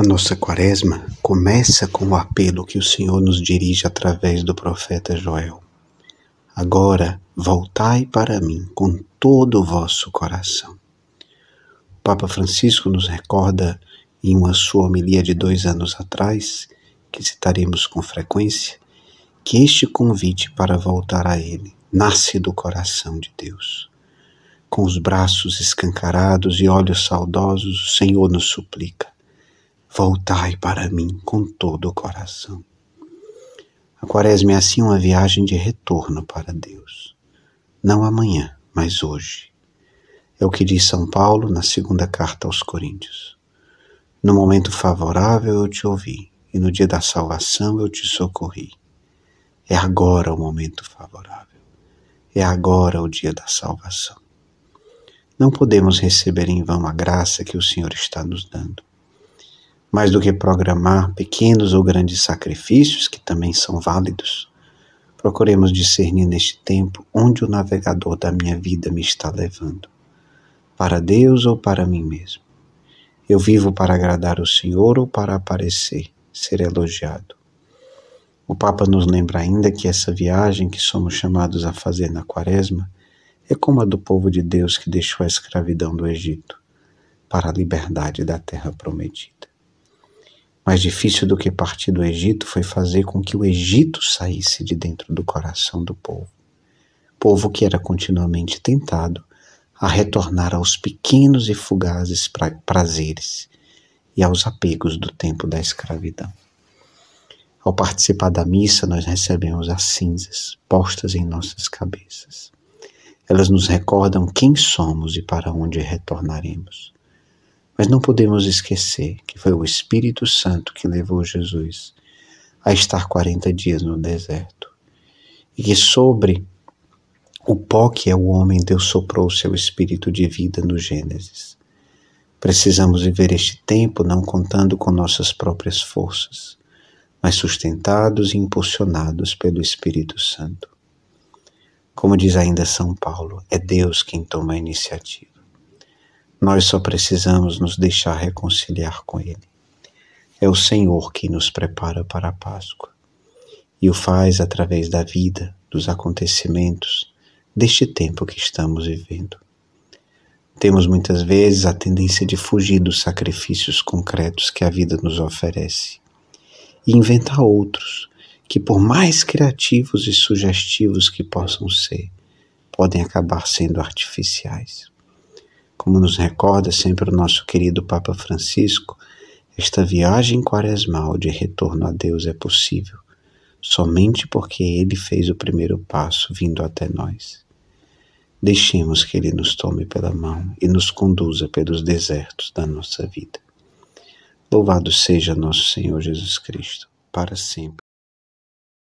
A nossa quaresma começa com o apelo que o Senhor nos dirige através do profeta Joel. Agora voltai para mim com todo o vosso coração. O Papa Francisco nos recorda em uma sua homilia de dois anos atrás, que citaremos com frequência, que este convite para voltar a Ele nasce do coração de Deus. Com os braços escancarados e olhos saudosos, o Senhor nos suplica voltai para mim com todo o coração. A quaresma é assim uma viagem de retorno para Deus. Não amanhã, mas hoje. É o que diz São Paulo na segunda carta aos Coríntios. No momento favorável eu te ouvi, e no dia da salvação eu te socorri. É agora o momento favorável. É agora o dia da salvação. Não podemos receber em vão a graça que o Senhor está nos dando mais do que programar pequenos ou grandes sacrifícios, que também são válidos, procuremos discernir neste tempo onde o navegador da minha vida me está levando, para Deus ou para mim mesmo. Eu vivo para agradar o Senhor ou para aparecer, ser elogiado. O Papa nos lembra ainda que essa viagem que somos chamados a fazer na Quaresma é como a do povo de Deus que deixou a escravidão do Egito para a liberdade da terra prometida. Mais difícil do que partir do Egito foi fazer com que o Egito saísse de dentro do coração do povo. Povo que era continuamente tentado a retornar aos pequenos e fugazes pra prazeres e aos apegos do tempo da escravidão. Ao participar da missa, nós recebemos as cinzas postas em nossas cabeças. Elas nos recordam quem somos e para onde retornaremos. Mas não podemos esquecer que foi o Espírito Santo que levou Jesus a estar 40 dias no deserto. E que sobre o pó que é o homem, Deus soprou o seu espírito de vida no Gênesis. Precisamos viver este tempo não contando com nossas próprias forças, mas sustentados e impulsionados pelo Espírito Santo. Como diz ainda São Paulo, é Deus quem toma a iniciativa. Nós só precisamos nos deixar reconciliar com Ele. É o Senhor que nos prepara para a Páscoa e o faz através da vida, dos acontecimentos, deste tempo que estamos vivendo. Temos muitas vezes a tendência de fugir dos sacrifícios concretos que a vida nos oferece e inventar outros que, por mais criativos e sugestivos que possam ser, podem acabar sendo artificiais como nos recorda sempre o nosso querido Papa Francisco, esta viagem quaresmal de retorno a Deus é possível somente porque Ele fez o primeiro passo vindo até nós. Deixemos que Ele nos tome pela mão e nos conduza pelos desertos da nossa vida. Louvado seja nosso Senhor Jesus Cristo, para sempre.